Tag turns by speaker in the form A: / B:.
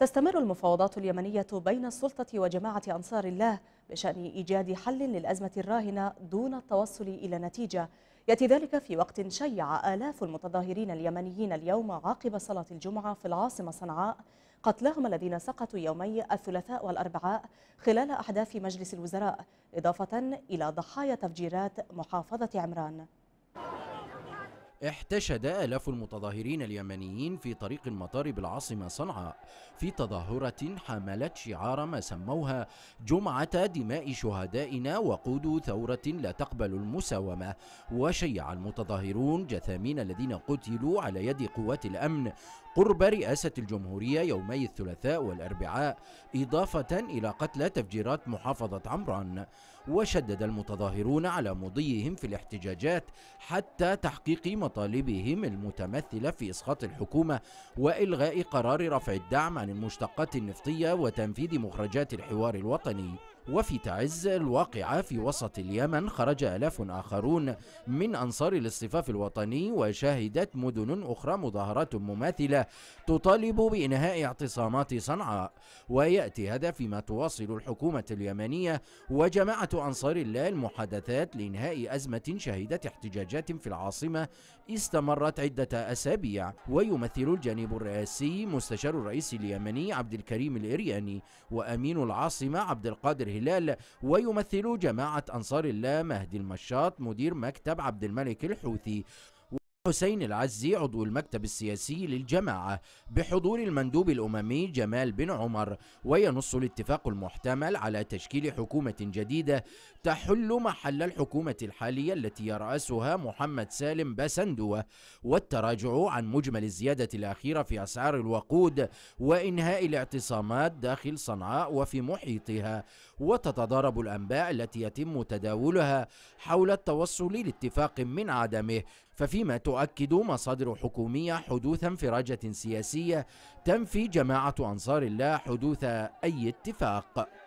A: تستمر المفاوضات اليمنية بين السلطة وجماعة أنصار الله بشأن إيجاد حل للأزمة الراهنة دون التوصل إلى نتيجة يأتي ذلك في وقت شيع آلاف المتظاهرين اليمنيين اليوم عقب صلاة الجمعة في العاصمة صنعاء قتلاهم الذين سقطوا يومي الثلاثاء والأربعاء خلال أحداث مجلس الوزراء إضافة إلى ضحايا تفجيرات محافظة عمران
B: احتشد آلاف المتظاهرين اليمنيين في طريق المطار بالعاصمة صنعاء في تظاهرة حملت شعار ما سموها جمعة دماء شهدائنا وقود ثورة لا تقبل المساومة وشيع المتظاهرون جثامين الذين قتلوا على يد قوات الأمن قرب رئاسة الجمهورية يومي الثلاثاء والأربعاء إضافة إلى قتلى تفجيرات محافظة عمران وشدد المتظاهرون على مضيهم في الاحتجاجات حتى تحقيق مطالبهم المتمثلة في إسقاط الحكومة وإلغاء قرار رفع الدعم عن المشتقات النفطية وتنفيذ مخرجات الحوار الوطني وفي تعز الواقعة في وسط اليمن خرج آلاف آخرون من أنصار الاصطفاف الوطني وشهدت مدن أخرى مظاهرات مماثلة تطالب بإنهاء اعتصامات صنعاء ويأتي هذا فيما تواصل الحكومة اليمنية وجماعة أنصار الله المحادثات لإنهاء أزمة شهدت احتجاجات في العاصمة استمرت عدة أسابيع ويمثل الجانب الرئاسي مستشار الرئيس اليمني عبد الكريم الإرياني وأمين العاصمة عبد القادر الهلال ويمثل جماعة أنصار الله مهدي المشاط مدير مكتب عبد الملك الحوثي حسين العزي عضو المكتب السياسي للجماعة بحضور المندوب الأممي جمال بن عمر وينص الاتفاق المحتمل على تشكيل حكومة جديدة تحل محل الحكومة الحالية التي يرأسها محمد سالم باسندوة والتراجع عن مجمل الزيادة الأخيرة في أسعار الوقود وإنهاء الاعتصامات داخل صنعاء وفي محيطها وتتضارب الأنباء التي يتم تداولها حول التوصل لاتفاق من عدمه ففيما تؤكد مصادر حكومية حدوث انفراجة سياسية تنفي جماعة أنصار الله حدوث أي اتفاق